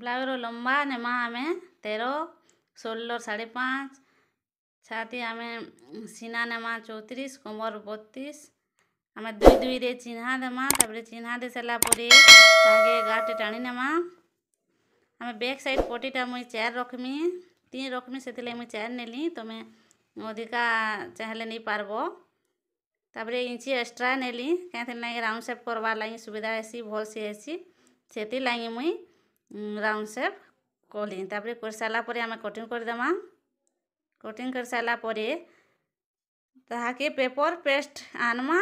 ବ୍ଲାଉଜ୍ର ଲମ୍ବା ନେମା ଆମେ ତେର ଷୋହଳ ସାଢ଼େ ପାଞ୍ଚ ଛାତି ଆମେ ସିନା ନେମା ଚଉତିରିଶ କମର୍ ବତିଶ ଆମେ ଦୁଇ ଦୁଇରେ ଚିହ୍ନା ଦେମା ତାପରେ ଚିହ୍ନା ଦେଇ ସାରିଲା ପରେ ତାହାକେ ଗାଁଟେ ଟାଣି ନେମା ଆମେ ବ୍ୟାକ୍ ସାଇଡ଼୍ ପଟିଟା ମୁଇଁ ଚାର୍ ରଖ୍ମି ତିନି ରଖ୍ମି ସେଥିଲାଗି ମୁଇଁ ଚାର୍ ନେଲି ତମେ ଅଧିକା ଚାହିଁଲେ ନେଇପାର୍ବ ତାପରେ ଇଞ୍ଚି ଏକ୍ସଟ୍ରା ନେଲି କାହିଁଥିର୍ ଲାଗି ରାଉଣ୍ଡ ସେପ୍ କର୍ବାର୍ ଲାଗି ସୁବିଧା ହେସି ଭଲ୍ସେ ହେସି ସେଥିର୍ଲାଗି ମୁଇଁ राउंड सेप कल कर सारापर आम कटिंग करदे कटिंग कर सारापर ताकि पेपर पेस्ट आनमा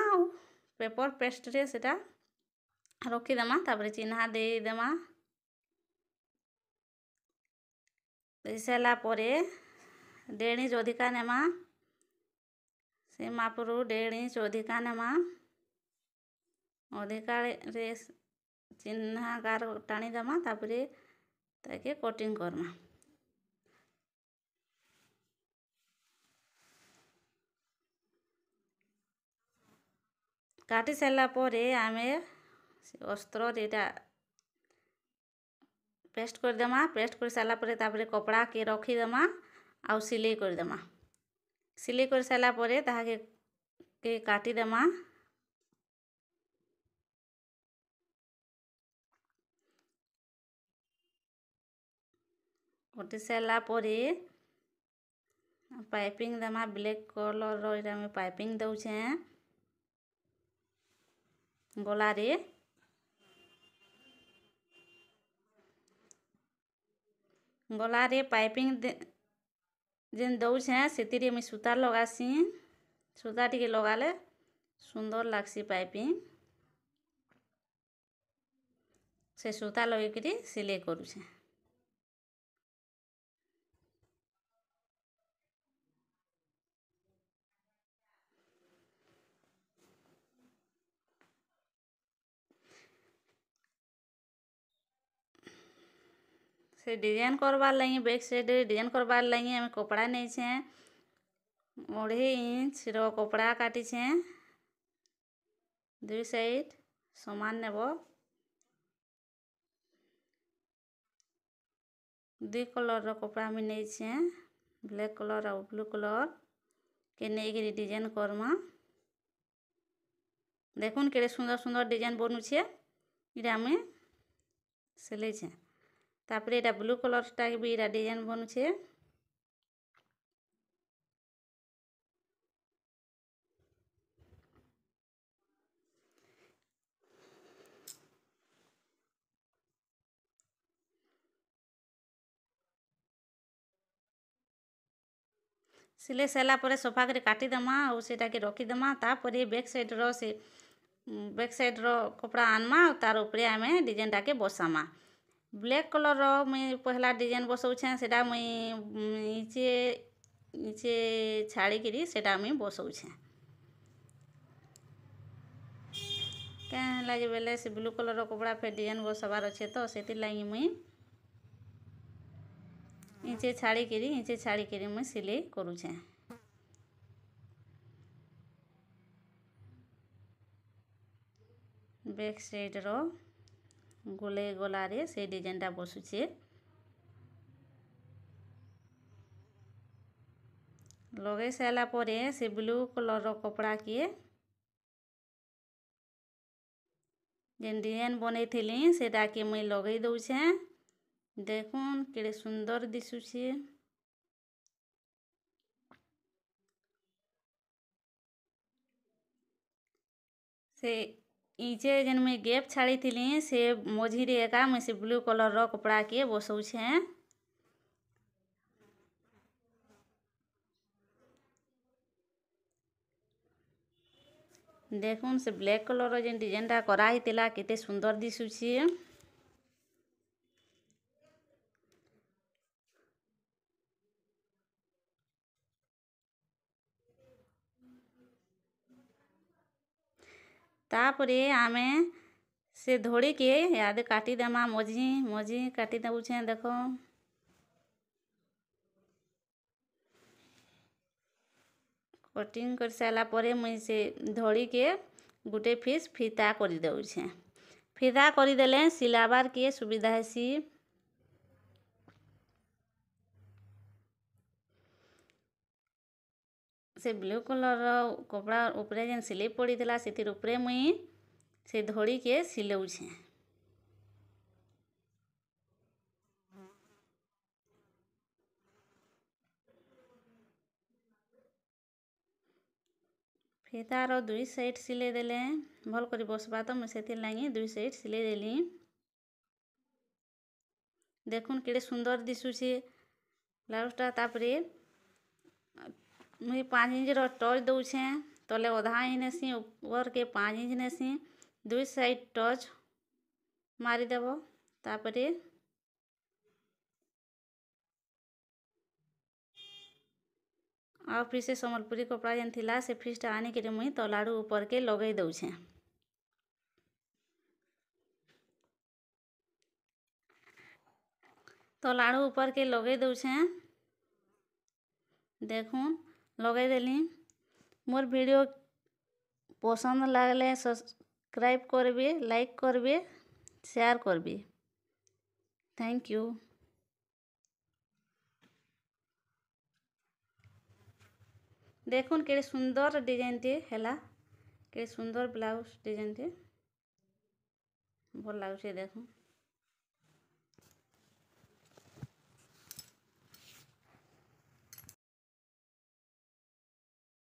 पेपर पेस्ट रे सेटा रखीदमा तापर चिन्ह देदेमा दे सारापर डेढ़ इंच अधिका नेमा से मापुर डेढ़ इंच अधिका नेमा अधिका ଚିହ୍ନା ଆକାର୍ ଟାଣିଦେମା ତା'ପରେ ତାକେ କଟିଂ କର୍ମା କାଟି ସାରିଲା ପରେ ଆମେ ଅସ୍ତ୍ରରେ ଇଟା ପେଷ୍ଟ୍ କରିଦେମା ପେଷ୍ଟ୍ କରିସାରିଲା ପରେ ତା'ପରେ କପଡ଼ାକେ ରଖିଦେମା ଆଉ ସିଲେଇ କରିଦେମା ସିଲେଇ କରିସାରିଲା ପରେ ତାହାକେ କାଟିଦେମା ଫୁଟିସାରିଲା ପରେ ପାଇପିଂ ଦେମା ବ୍ଲାକ୍ କଲର୍ର ଇଟା ଆମେ ପାଇପିଂ ଦେଉଛେଁ ଗଲାରେ ଗଲାରେ ପାଇପିଂ ଯେନ୍ ଦଉଛେଁ ସେଥିରେ ମୁଇଁ ସୂତା ଲଗାସିଁ ସୂତା ଟିକେ ଲଗାଲେ ସୁନ୍ଦର ଲାଗ୍ସି ପାଇପିଂ ସେ ସୂତା ଲଗେଇକିରି ସିଲେଇ କରୁଛେଁ से डिजाइन करवार लगे बैक सैड डिजाइन करवार लगे आम कपड़ा नहीं छे अढ़े इंच रपड़ा काटी छे दुई साइड सामान नेब दुई कलर कपड़ा भी नहीं छे ब्लैक कलर और ब्लू कलर के नहीं डिजाइन करमा देखुन कड़े सुंदर सुंदर डिजाइन बनुछे ये आम सिले छे তারপরে এটা ব্লু কালারটা বি এটা ডিজাইন বনছে ସିଲେଇ ସାରିଲା ପରେ ସଫା କରି କାଟିଦେମା ଆଉ ସେଇଟାକେ ରଖିଦେମା ତାପରେ ବ୍ୟାକ୍ ସାଇଡ଼୍ର ସେ ବ୍ୟାକ୍ ସାଇଡ଼୍ର କପଡ଼ା ଆନ୍ମା ଆଉ ତାର ଉପରେ ଆମେ ଡିଜାଇନ୍ଟାକେ ବସାମା ବ୍ଲାକ୍ କଲର୍ର ମୁଇଁ ପହେଲା ଡିଜାଇନ୍ ବସଉଛେଁ ସେଟା ମୁଇଁ ନିଚେ ନିଚେ ଛାଡ଼ିକିରି ସେଟା ମୁଇଁ ବସଉଛେଁ କାଁ ହେଲା ଯେ ବେଲେ ସେ ବ୍ଲୁ କଲର୍ର କପଡ଼ା ଫେର୍ ଡିଜାଇନ୍ ବସବାର୍ ଅଛେ ତ ସେଥିର୍ଲାଗି ମୁଇଁ ଇଞ୍ଚେ ଛାଡ଼ିକିରି ଇଞ୍ଚେ ଛାଡ଼ିକିରି ମୁଇଁ ସିଲେଇ କରୁଛେଁ ବ୍ୟାକ୍ ସାଇଡ଼୍ର গোলে গলারে সেই ডিজাইনটা বসুছে ଲଗେଇ ସାରିଲା ପରେ ସେ ବ୍ଲୁ କଲର୍ର କପଡ଼ାକେ ଯେନ୍ ଡିଜାଇନ୍ ବନେଇଥିଲି ସେଟାକେ ମୁଇଁ ଲଗେଇ ଦଉଛେଁ ଦେଖୁନ୍ କେଡ଼େ ସୁନ୍ଦର ଦିଶୁଛେ ସେ इचे जेन मुई गेप छाड़ी थी से मझीरे एका मुई से ब्लू कलर रो कपड़ा के बसौछे देखुन से ब्लैक कलर जेन डिजाइन टा कराही कते सुंदर दिशुची ତା'ପରେ ଆମେ ସେ ଧଡ଼ିକେ ଇହାଦେ କାଟିଦେମା ମଝି ମଝି କାଟି ଦେଉଛେଁ ଦେଖ କଟିଂ କରିସାରିଲା ପରେ ମୁଇଁ ସେ ଧଡ଼ିକେ ଗୁଟେ ପିସ୍ ଫିତା କରିଦେଉଛେଁ ଫିତା କରିଦେଲେ ସିଲାବାର୍କେ ସୁବିଧା ହେସି ସେ ବ୍ଲୁ କଲର୍ର କପଡ଼ା ଉପରେ ଯେନ୍ ସିଲେଇ ପଡ଼ିଥିଲା ସେଥିର୍ ଉପରେ ମୁଇଁ ସେ ଧଡ଼ିକେ ସିଲଉଛେଁ ଫିତାର ଦୁଇ ସାଇଡ଼୍ ସିଲେଇ ଦେଲେ ଭଲ୍ କରି ବସ୍ବା ତ ମୁଇଁ ସେଥିର୍ଲାଗି ଦୁଇ ସାଇଡ଼୍ ସିଲେଇ ଦେଲି ଦେଖୁନ୍ କେଡ଼େ ସୁନ୍ଦର ଦିଶୁଛେ ବ୍ଲାଉଜ୍ଟା ତାପରେ मुई पाँच इंच रच दौछे तले अधा इंच नेसी ऊपर के पाँच इंच नेसी दुई साइड टच मारिदेव तापर आ फिर से समलपुरी कपड़ा जेन थी से फ्रिजटा आनिक मुई तलाड़ू ऊपर के लगे दौछे तलाड़ू ऊपर के लगे दौछे देखूँ ଲଗେଇଦେଲି ମୋର୍ ଭିଡ଼ିଓ ପସନ୍ଦ ଲାଗ୍ଲେ ସବ୍ସ୍କ୍ରାଇବ୍ କର୍ବେ ଲାଇକ୍ କର୍ବେ ସେୟାର୍ କର୍ବେ ଥ୍ୟାଙ୍କ୍ ୟୁ ଦେଖୁନ୍ କେଡ଼େ ସୁନ୍ଦର୍ ଡିଜାଇନ୍ଟେ ହେଲା କେଡ଼େ ସୁନ୍ଦର୍ ବ୍ଲାଉଜ୍ ଡିଜାଇନ୍ଟେ ଭଲ୍ ଲାଗୁଛେ ଦେଖୁନ୍